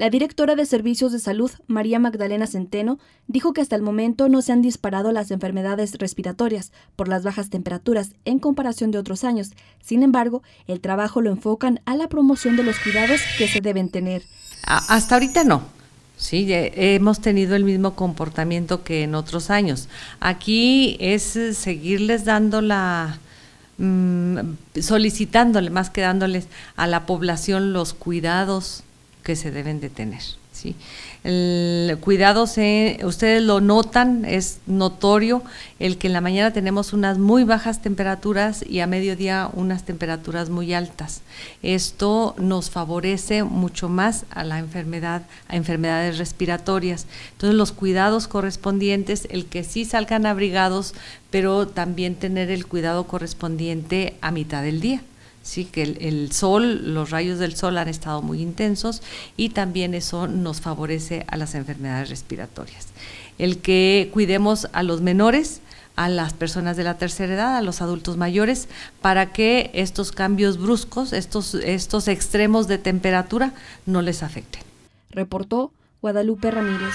La directora de Servicios de Salud, María Magdalena Centeno, dijo que hasta el momento no se han disparado las enfermedades respiratorias por las bajas temperaturas en comparación de otros años. Sin embargo, el trabajo lo enfocan a la promoción de los cuidados que se deben tener. Hasta ahorita no, Sí, hemos tenido el mismo comportamiento que en otros años. Aquí es eh, seguirles dando la mm, solicitándole más que dándoles a la población los cuidados que se deben de tener. ¿sí? El cuidado, se, ustedes lo notan, es notorio el que en la mañana tenemos unas muy bajas temperaturas y a mediodía unas temperaturas muy altas. Esto nos favorece mucho más a la enfermedad, a enfermedades respiratorias. Entonces los cuidados correspondientes, el que sí salgan abrigados, pero también tener el cuidado correspondiente a mitad del día sí que el, sol, los rayos del sol han estado muy intensos y también eso nos favorece a las enfermedades respiratorias. El que cuidemos a los menores, a las personas de la tercera edad, a los adultos mayores, para que estos cambios bruscos, estos, estos extremos de temperatura no les afecten. Reportó Guadalupe Ramírez.